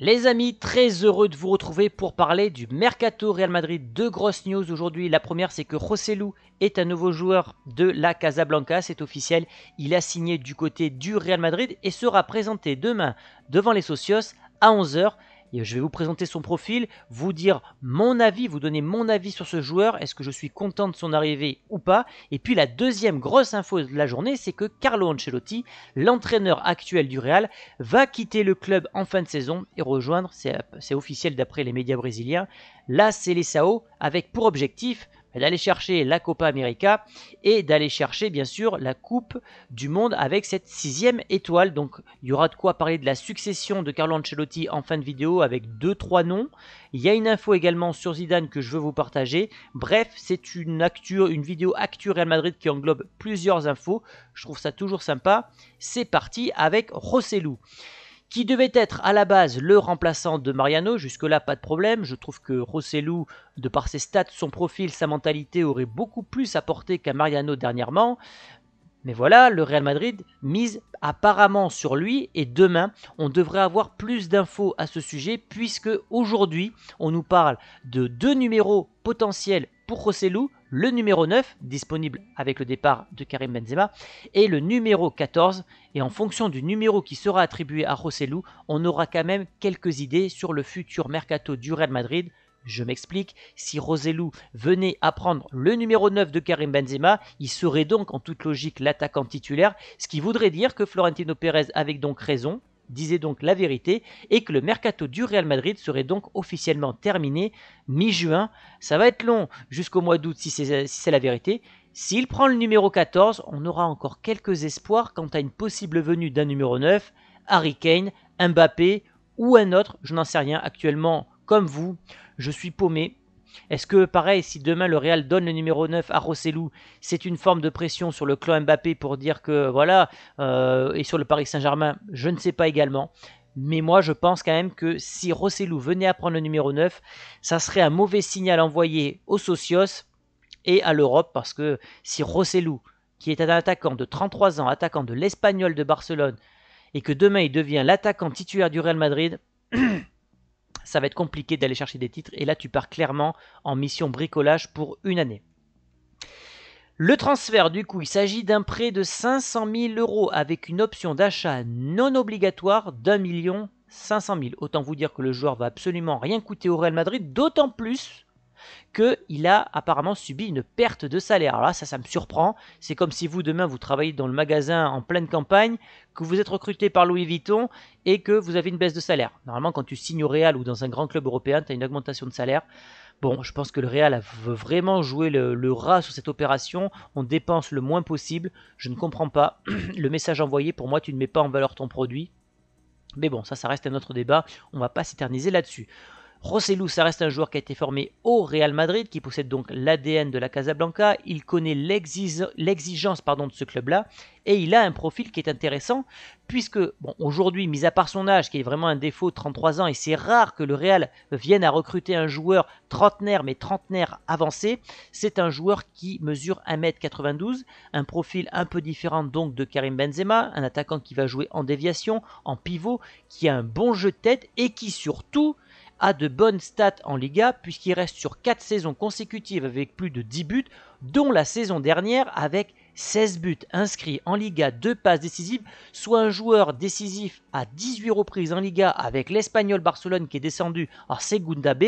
Les amis, très heureux de vous retrouver pour parler du Mercato Real Madrid. Deux grosses news aujourd'hui. La première, c'est que Lu est un nouveau joueur de la Casablanca. C'est officiel. Il a signé du côté du Real Madrid et sera présenté demain devant les socios à 11h je vais vous présenter son profil, vous dire mon avis, vous donner mon avis sur ce joueur, est-ce que je suis content de son arrivée ou pas. Et puis la deuxième grosse info de la journée, c'est que Carlo Ancelotti, l'entraîneur actuel du Real, va quitter le club en fin de saison et rejoindre, c'est officiel d'après les médias brésiliens, la Sao, avec pour objectif d'aller chercher la Copa América et d'aller chercher bien sûr la Coupe du Monde avec cette sixième étoile. Donc il y aura de quoi parler de la succession de Carlo Ancelotti en fin de vidéo avec deux, trois noms. Il y a une info également sur Zidane que je veux vous partager. Bref, c'est une, une vidéo Actu Real Madrid qui englobe plusieurs infos. Je trouve ça toujours sympa. C'est parti avec Rossellou qui devait être à la base le remplaçant de Mariano. Jusque-là, pas de problème. Je trouve que Rossellou, de par ses stats, son profil, sa mentalité, aurait beaucoup plus apporté qu'à Mariano dernièrement. Mais voilà, le Real Madrid mise apparemment sur lui et demain, on devrait avoir plus d'infos à ce sujet puisque aujourd'hui, on nous parle de deux numéros potentiels pour Rossellou, le numéro 9, disponible avec le départ de Karim Benzema, et le numéro 14. Et en fonction du numéro qui sera attribué à Rossellou, on aura quand même quelques idées sur le futur mercato du Real Madrid. Je m'explique, si Rosellou venait à prendre le numéro 9 de Karim Benzema, il serait donc en toute logique l'attaquant titulaire, ce qui voudrait dire que Florentino Pérez avait donc raison, disait donc la vérité et que le mercato du Real Madrid serait donc officiellement terminé mi-juin. Ça va être long jusqu'au mois d'août si c'est la vérité. S'il prend le numéro 14, on aura encore quelques espoirs quant à une possible venue d'un numéro 9, Harry Kane, Mbappé ou un autre, je n'en sais rien actuellement comme vous. Je suis paumé, est-ce que, pareil, si demain le Real donne le numéro 9 à Rossellou, c'est une forme de pression sur le clan Mbappé pour dire que voilà, euh, et sur le Paris Saint-Germain, je ne sais pas également. Mais moi, je pense quand même que si Rossellou venait à prendre le numéro 9, ça serait un mauvais signal envoyé aux socios et à l'Europe, parce que si Rossellou, qui est un attaquant de 33 ans, attaquant de l'Espagnol de Barcelone, et que demain il devient l'attaquant titulaire du Real Madrid, ça va être compliqué d'aller chercher des titres. Et là, tu pars clairement en mission bricolage pour une année. Le transfert, du coup, il s'agit d'un prêt de 500 000 euros avec une option d'achat non obligatoire d'un million 500 000. Autant vous dire que le joueur va absolument rien coûter au Real Madrid, d'autant plus qu'il a apparemment subi une perte de salaire. Alors là, ça, ça me surprend. C'est comme si vous, demain, vous travaillez dans le magasin en pleine campagne, que vous êtes recruté par Louis Vuitton et que vous avez une baisse de salaire. Normalement, quand tu signes au Real ou dans un grand club européen, tu as une augmentation de salaire. Bon, je pense que le Real veut vraiment jouer le, rat sur cette opération. On dépense le moins possible. Je ne comprends pas. Le message envoyé, pour moi, tu ne mets pas en valeur ton produit. Mais bon, ça, ça reste un autre débat. On ne va pas s'éterniser là-dessus. Rossellou, ça reste un joueur qui a été formé au Real Madrid, qui possède donc l'ADN de la Casablanca, il connaît l'exigence de ce club-là, et il a un profil qui est intéressant, puisque, bon, aujourd'hui, mis à part son âge, qui est vraiment un défaut, 33 ans, et c'est rare que le Real vienne à recruter un joueur trentenaire, mais trentenaire avancé, c'est un joueur qui mesure 1m92, un profil un peu différent donc de Karim Benzema, un attaquant qui va jouer en déviation, en pivot, qui a un bon jeu de tête, et qui surtout a de bonnes stats en Liga puisqu'il reste sur 4 saisons consécutives avec plus de 10 buts, dont la saison dernière avec 16 buts inscrits en Liga, 2 passes décisives, soit un joueur décisif à 18 reprises en Liga avec l'Espagnol Barcelone qui est descendu en Segunda B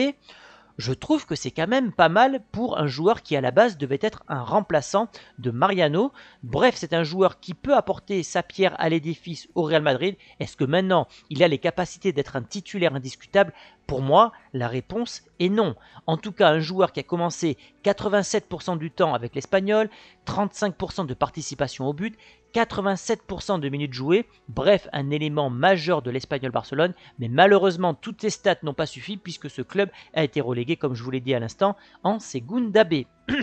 je trouve que c'est quand même pas mal pour un joueur qui à la base devait être un remplaçant de Mariano. Bref, c'est un joueur qui peut apporter sa pierre à l'édifice au Real Madrid. Est-ce que maintenant il a les capacités d'être un titulaire indiscutable Pour moi, la réponse est non. En tout cas, un joueur qui a commencé 87% du temps avec l'Espagnol, 35% de participation au but, 87% de minutes jouées, bref un élément majeur de l'Espagnol Barcelone, mais malheureusement toutes ces stats n'ont pas suffi puisque ce club a été relégué comme je vous l'ai dit à l'instant en Segunda B.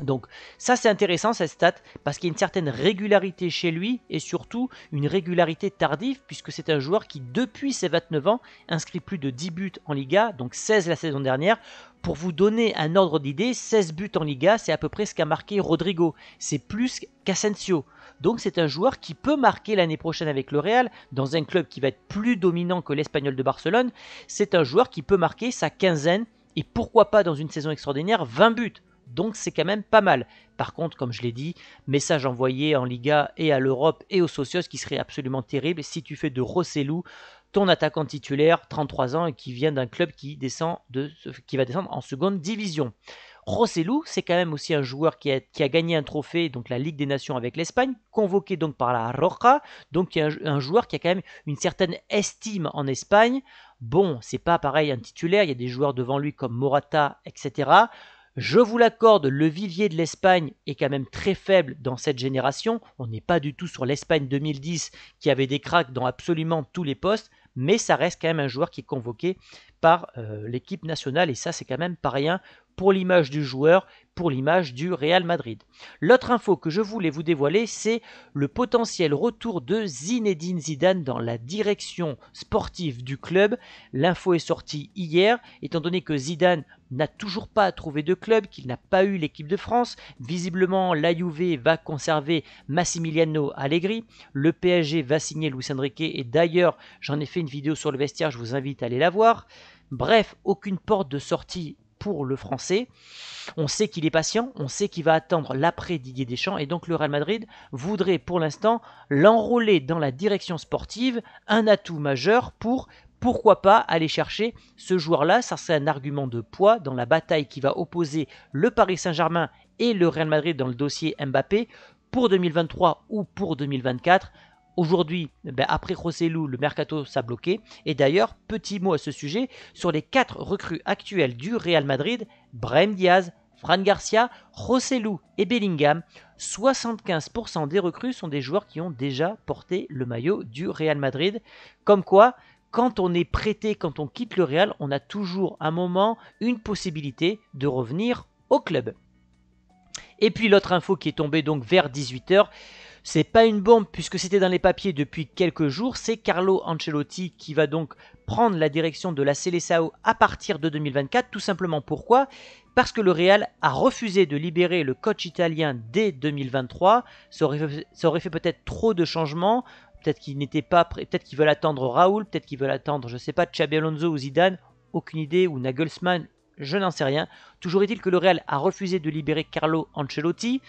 Donc ça c'est intéressant cette stat parce qu'il y a une certaine régularité chez lui et surtout une régularité tardive puisque c'est un joueur qui depuis ses 29 ans inscrit plus de 10 buts en Liga, donc 16 la saison dernière. Pour vous donner un ordre d'idée, 16 buts en Liga c'est à peu près ce qu'a marqué Rodrigo, c'est plus qu'Asensio. Donc c'est un joueur qui peut marquer l'année prochaine avec le Real, dans un club qui va être plus dominant que l'Espagnol de Barcelone, c'est un joueur qui peut marquer sa quinzaine et pourquoi pas dans une saison extraordinaire 20 buts. Donc c'est quand même pas mal. Par contre, comme je l'ai dit, message envoyé en Liga et à l'Europe et aux socios qui serait absolument terrible si tu fais de Rossellou ton attaquant titulaire, 33 ans, et qui vient d'un club qui, descend de, qui va descendre en seconde division. Rossellou, c'est quand même aussi un joueur qui a, gagné un trophée, donc la Ligue des Nations avec l'Espagne, convoqué donc par la Roja, donc un, un joueur qui a quand même une certaine estime en Espagne. Bon, c'est pas pareil un titulaire, il y a des joueurs devant lui comme Morata, etc. Je vous l'accorde, le vivier de l'Espagne est quand même très faible dans cette génération. On n'est pas du tout sur l'Espagne 2010 qui avait des cracks dans absolument tous les postes, mais ça reste quand même un joueur qui est convoqué par euh, l'équipe nationale et ça c'est quand même pas rien pour l'image du joueur, pour l'image du Real Madrid. L'autre info que je voulais vous dévoiler, c'est le potentiel retour de Zinedine Zidane dans la direction sportive du club. L'info est sortie hier, étant donné que Zidane n'a toujours pas trouvé de club, qu'il n'a pas eu l'équipe de France. Visiblement, la va conserver Massimiliano Allegri. Le PSG va signer Luis Enrique et d'ailleurs, j'en ai fait une vidéo sur le vestiaire, je vous invite à aller la voir. Bref, aucune porte de sortie pour le français. On sait qu'il est patient, on sait qu'il va attendre l'après Didier Deschamps, et donc le Real Madrid voudrait pour l'instant l'enrôler dans la direction sportive, un atout majeur pour pourquoi pas aller chercher ce joueur-là Ça serait un argument de poids dans la bataille qui va opposer le Paris Saint-Germain et le Real Madrid dans le dossier Mbappé pour 2023 ou pour 2024. Aujourd'hui, ben, après Rossellou, le mercato s'est bloqué. Et d'ailleurs, petit mot à ce sujet, sur les quatre recrues actuelles du Real Madrid, Brahim Diaz, Fran Garcia, Rossellou et Bellingham, 75% des recrues sont des joueurs qui ont déjà porté le maillot du Real Madrid. Comme quoi, quand on est prêté, quand on quitte le Real, on a toujours un moment, une possibilité de revenir au club. Et puis l'autre info qui est tombée donc vers 18h, c'est pas une bombe puisque c'était dans les papiers depuis quelques jours. C'est Carlo Ancelotti qui va donc prendre la direction de la Seleção à partir de 2024. Tout simplement pourquoi Parce que le Real a refusé de libérer le coach italien dès 2023. Ça aurait fait, peut-être trop de changements. Peut-être qu'ils pas peut-être qu'ils veulent attendre Raoul, peut-être qu'ils veulent attendre, je sais pas, Xabi Alonso ou Zidane, aucune idée, ou Nagelsmann, je n'en sais rien. Toujours est-il que le Real a refusé de libérer Carlo Ancelotti.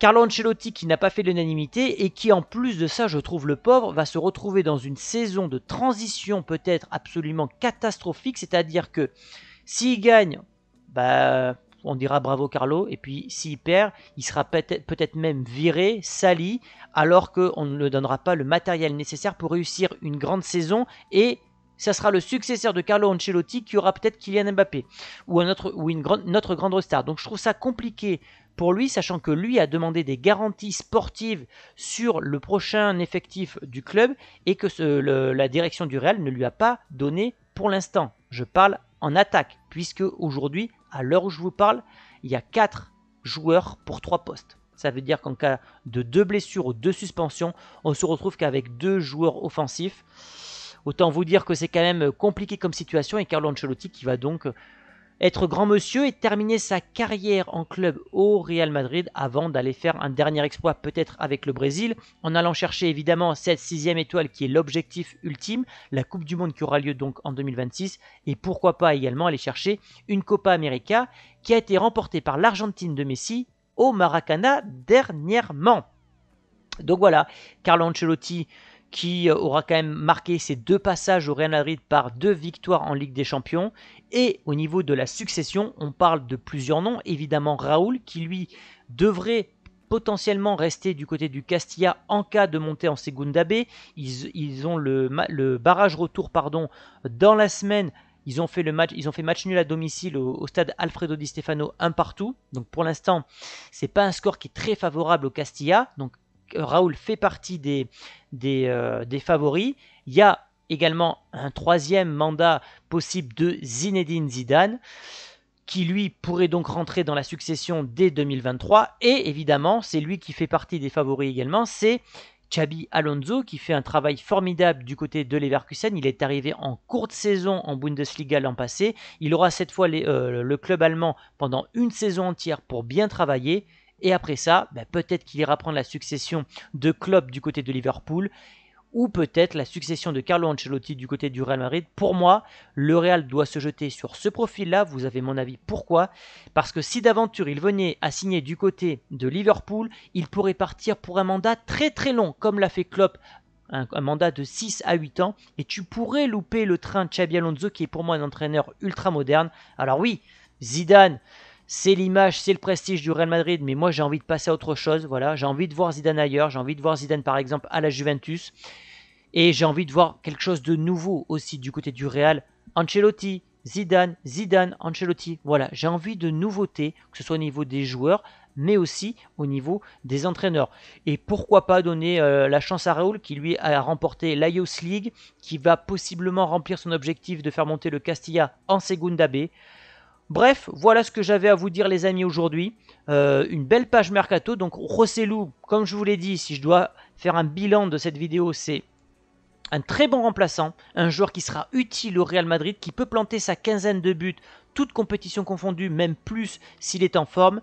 Carlo Ancelotti qui n'a pas fait l'unanimité et qui en plus de ça, je trouve le pauvre, va se retrouver dans une saison de transition peut-être absolument catastrophique, c'est-à-dire que s'il gagne, bah, on dira bravo Carlo, et puis s'il perd, il sera peut-être même viré, sali, alors qu'on ne lui donnera pas le matériel nécessaire pour réussir une grande saison et ça sera le successeur de Carlo Ancelotti qui aura peut-être Kylian Mbappé ou, un autre, grande, autre grande star. Donc je trouve ça compliqué pour lui, sachant que lui a demandé des garanties sportives sur le prochain effectif du club et que la direction du Real ne lui a pas donné pour l'instant. Je parle en attaque, puisque aujourd'hui, à l'heure où je vous parle, il y a 4 joueurs pour 3 postes. Ça veut dire qu'en cas de deux blessures ou 2 suspensions, on se retrouve qu'avec deux joueurs offensifs. Autant vous dire que c'est quand même compliqué comme situation et Carlo Ancelotti qui va donc être grand monsieur et terminer sa carrière en club au Real Madrid avant d'aller faire un dernier exploit peut-être avec le Brésil, en allant chercher évidemment cette sixième étoile qui est l'objectif ultime, la Coupe du Monde qui aura lieu donc en 2026, et pourquoi pas également aller chercher une Copa América qui a été remportée par l'Argentine de Messi au Maracana dernièrement. Donc voilà, Carlo Ancelotti qui euh, aura quand même marqué ses deux passages au Real Madrid par deux victoires en Ligue des Champions. Et au niveau de la succession, on parle de plusieurs noms. Évidemment Raoul, qui lui devrait potentiellement rester du côté du Castilla en cas de montée en Segunda B. Ils, ont le, barrage retour pardon, dans la semaine. Ils ont fait le match, ils ont fait match nul à domicile au, stade Alfredo Di Stefano un partout. Donc pour l'instant, c'est pas un score qui est très favorable au Castilla. Donc Raoul fait partie euh, des, favoris. Il y a également un troisième mandat possible de Zinedine Zidane, qui lui pourrait donc rentrer dans la succession dès 2023. Et évidemment, c'est lui qui fait partie des favoris également, c'est Xabi Alonso qui fait un travail formidable du côté de Leverkusen. Il est arrivé en courte saison en Bundesliga l'an passé. Il aura cette fois euh, le club allemand pendant une saison entière pour bien travailler. Et après ça, bah, peut-être qu'il ira prendre la succession de Klopp du côté de Liverpool ou peut-être la succession de Carlo Ancelotti du côté du Real Madrid. Pour moi, le Real doit se jeter sur ce profil-là, vous avez mon avis. Pourquoi Parce que si d'aventure il venait à signer du côté de Liverpool, il pourrait partir pour un mandat très très long, comme l'a fait Klopp un, mandat de 6 à 8 ans, et tu pourrais louper le train de Xabi Alonso, qui est pour moi un entraîneur ultra moderne. Alors oui, Zidane, c'est l'image, c'est le prestige du Real Madrid, mais moi j'ai envie de passer à autre chose. Voilà, j'ai envie de voir Zidane ailleurs, j'ai envie de voir Zidane par exemple à la Juventus, et j'ai envie de voir quelque chose de nouveau aussi du côté du Real. Ancelotti, Zidane, Zidane, Ancelotti. Voilà, j'ai envie de nouveautés, que ce soit au niveau des joueurs, mais aussi au niveau des entraîneurs. Et pourquoi pas donner euh, la chance à Raoul qui lui a remporté l'Aios League, qui va possiblement remplir son objectif de faire monter le Castilla en Segunda B. Bref, voilà ce que j'avais à vous dire les amis aujourd'hui. Euh, une belle page mercato. Donc Rossellou, comme je vous l'ai dit, si je dois faire un bilan de cette vidéo, c'est un très bon remplaçant, un joueur qui sera utile au Real Madrid, qui peut planter sa quinzaine de buts, toutes compétitions confondues, même plus s'il est en forme.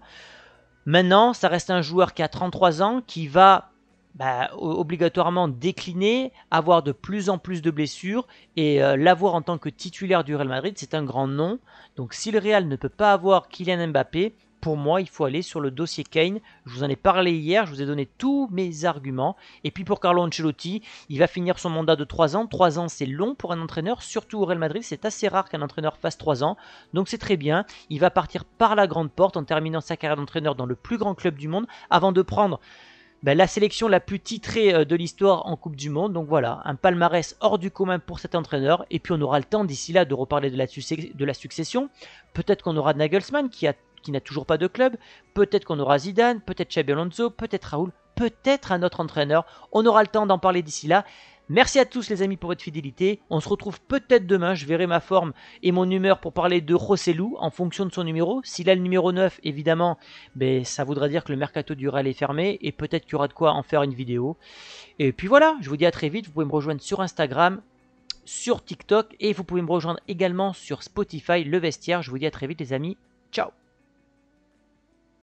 Maintenant, ça reste un joueur qui a 33 ans, qui va bah, obligatoirement décliner, avoir de plus en plus de blessures et euh, l'avoir en tant que titulaire du Real Madrid, c'est un grand nom. Donc si le Real ne peut pas avoir Kylian Mbappé, pour moi, il faut aller sur le dossier Kane. Je vous en ai parlé hier, je vous ai donné tous mes arguments. Et puis pour Carlo Ancelotti, il va finir son mandat de 3 ans. 3 ans, c'est long pour un entraîneur, surtout au Real Madrid. C'est assez rare qu'un entraîneur fasse 3 ans. Donc c'est très bien. Il va partir par la grande porte en terminant sa carrière d'entraîneur dans le plus grand club du monde avant de prendre ben, la sélection la plus titrée euh, de l'histoire en Coupe du Monde. Donc voilà, un palmarès hors du commun pour cet entraîneur. Et puis on aura le temps d'ici là de reparler de la, succession. Peut-être qu'on aura Nagelsmann qui qui n'a toujours pas de club, peut-être qu'on aura Zidane, peut-être Xabi Alonso, peut-être Raoul, peut-être un autre entraîneur. On aura le temps d'en parler d'ici là. Merci à tous les amis pour votre fidélité. On se retrouve peut-être demain. Je verrai ma forme et mon humeur pour parler de Rossellou en fonction de son numéro. S'il a le numéro 9, évidemment, ben, ça voudra dire que le mercato du Real est fermé et peut-être qu'il y aura de quoi en faire une vidéo. Et puis voilà, je vous dis à très vite. Vous pouvez me rejoindre sur Instagram, sur TikTok et vous pouvez me rejoindre également sur Spotify, Le Vestiaire. Je vous dis à très vite les amis. Ciao